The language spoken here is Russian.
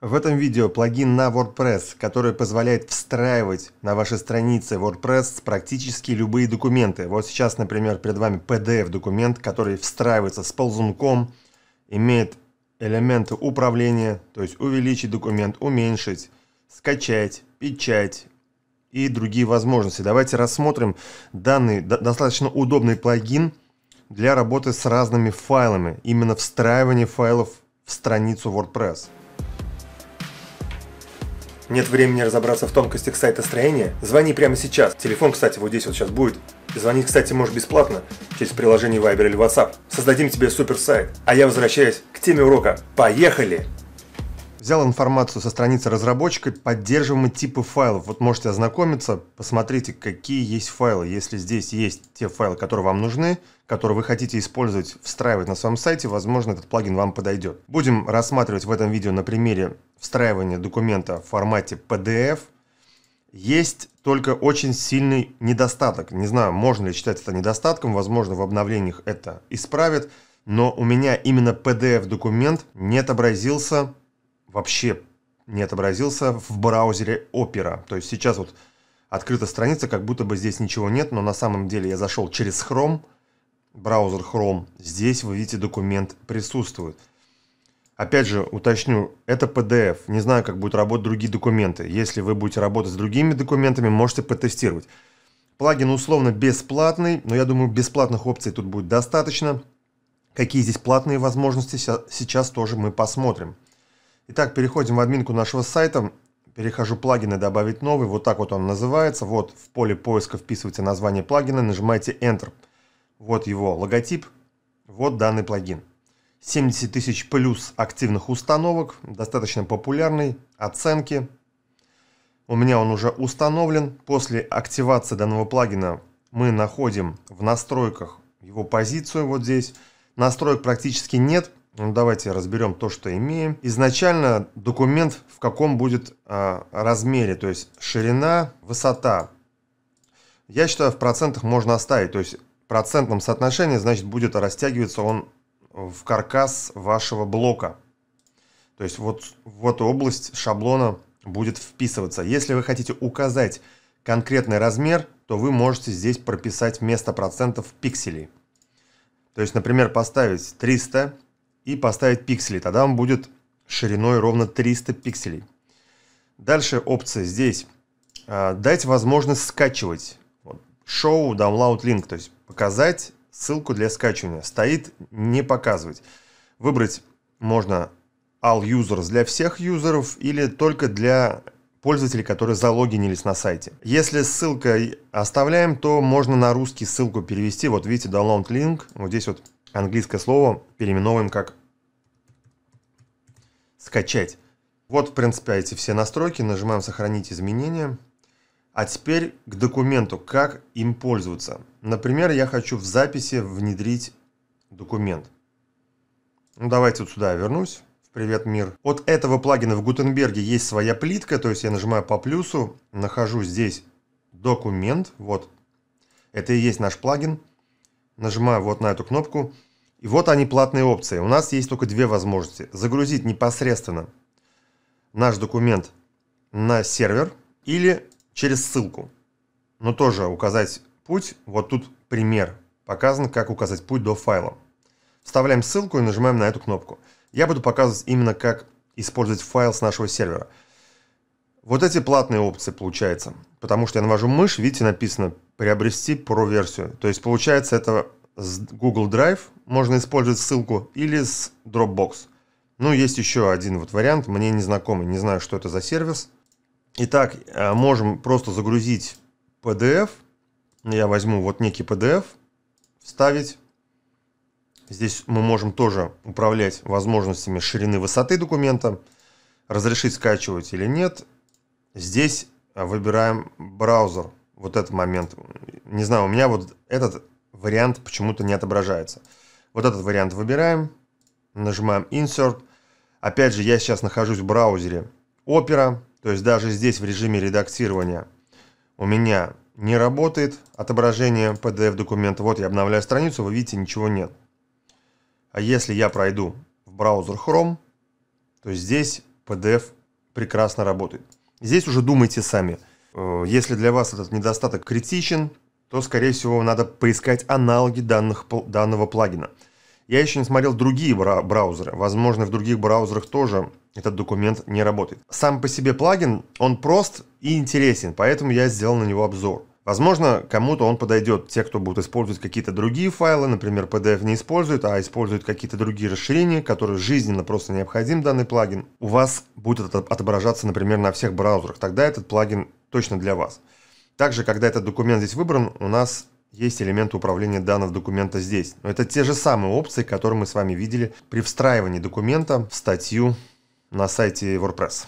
В этом видео плагин на WordPress, который позволяет встраивать на ваши страницы WordPress практически любые документы. Вот сейчас, например, перед вами PDF-документ, который встраивается с ползунком, имеет элементы управления, то есть увеличить документ, уменьшить, скачать, печать и другие возможности. Давайте рассмотрим данный достаточно удобный плагин для работы с разными файлами, именно встраивание файлов в страницу WordPress. Нет времени разобраться в тонкостях сайта строения? Звони прямо сейчас. Телефон, кстати, вот здесь вот сейчас будет. Звонить, кстати, можешь бесплатно через приложение Viber или WhatsApp. Создадим тебе супер сайт. А я возвращаюсь к теме урока. Поехали! Взял информацию со страницы разработчика, поддерживаемые типы файлов. Вот можете ознакомиться, посмотрите, какие есть файлы. Если здесь есть те файлы, которые вам нужны, которые вы хотите использовать, встраивать на своем сайте, возможно, этот плагин вам подойдет. Будем рассматривать в этом видео на примере встраивания документа в формате PDF. Есть только очень сильный недостаток. Не знаю, можно ли считать это недостатком, возможно, в обновлениях это исправят, но у меня именно PDF-документ не отобразился вообще не отобразился в браузере Opera. То есть сейчас вот открыта страница, как будто бы здесь ничего нет, но на самом деле я зашел через Chrome, браузер Chrome. Здесь вы видите документ присутствует. Опять же, уточню, это PDF. Не знаю, как будут работать другие документы. Если вы будете работать с другими документами, можете потестировать. Плагин условно бесплатный, но я думаю, бесплатных опций тут будет достаточно. Какие здесь платные возможности, сейчас тоже мы посмотрим. Итак, переходим в админку нашего сайта. Перехожу плагины «Добавить новый». Вот так вот он называется. Вот в поле поиска вписывайте название плагина, нажимаете Enter. Вот его логотип, вот данный плагин. 70 тысяч плюс активных установок, достаточно популярный, оценки. У меня он уже установлен. После активации данного плагина мы находим в настройках его позицию вот здесь. Настроек практически нет, ну, давайте разберем то, что имеем. Изначально документ в каком будет э, размере, то есть ширина, высота. Я считаю, в процентах можно оставить, то есть в процентном соотношении, значит, будет растягиваться он в каркас вашего блока. То есть вот, вот область шаблона будет вписываться. Если вы хотите указать конкретный размер, то вы можете здесь прописать вместо процентов пикселей. То есть, например, поставить 300 и поставить пиксели. Тогда он будет шириной ровно 300 пикселей. Дальше опция здесь. А, дать возможность скачивать. Show download link, то есть показать ссылку для скачивания. Стоит не показывать. Выбрать можно all users для всех юзеров или только для пользователей, которые залогинились на сайте. Если ссылка оставляем, то можно на русский ссылку перевести. Вот видите, download link. Вот здесь вот английское слово переименовываем как скачать. Вот, в принципе, эти все настройки. Нажимаем «Сохранить изменения». А теперь к документу, как им пользоваться. Например, я хочу в записи внедрить документ. Ну, давайте вот сюда вернусь. «Привет, мир». От этого плагина в Гутенберге есть своя плитка, то есть я нажимаю по плюсу, нахожу здесь документ, вот. Это и есть наш плагин. Нажимаю вот на эту кнопку – и вот они платные опции. У нас есть только две возможности. Загрузить непосредственно наш документ на сервер или через ссылку. Но тоже указать путь. Вот тут пример. Показан, как указать путь до файла. Вставляем ссылку и нажимаем на эту кнопку. Я буду показывать именно, как использовать файл с нашего сервера. Вот эти платные опции получается. Потому что я навожу мышь, видите, написано «приобрести про версию». То есть получается это с Google Drive можно использовать ссылку, или с Dropbox. Ну, есть еще один вот вариант, мне незнакомый, не знаю, что это за сервис. Итак, э, можем просто загрузить PDF. Я возьму вот некий PDF, вставить. Здесь мы можем тоже управлять возможностями ширины высоты документа, разрешить скачивать или нет. Здесь выбираем браузер. Вот этот момент. Не знаю, у меня вот этот вариант почему-то не отображается. Вот этот вариант выбираем, нажимаем Insert. Опять же, я сейчас нахожусь в браузере Opera, то есть даже здесь в режиме редактирования у меня не работает отображение PDF документа. Вот я обновляю страницу, вы видите, ничего нет. А если я пройду в браузер Chrome, то здесь PDF прекрасно работает. Здесь уже думайте сами. Э, если для вас этот недостаток критичен, то, скорее всего, надо поискать аналоги данных, данного плагина. Я еще не смотрел другие бра браузеры. Возможно, в других браузерах тоже этот документ не работает. Сам по себе плагин, он прост и интересен, поэтому я сделал на него обзор. Возможно, кому-то он подойдет. Те, кто будут использовать какие-то другие файлы, например, PDF не используют, а используют какие-то другие расширения, которые жизненно просто необходим данный плагин, у вас будет отображаться, например, на всех браузерах. Тогда этот плагин точно для вас. Также, когда этот документ здесь выбран, у нас есть элементы управления данных документа здесь. Но это те же самые опции, которые мы с вами видели при встраивании документа в статью на сайте WordPress.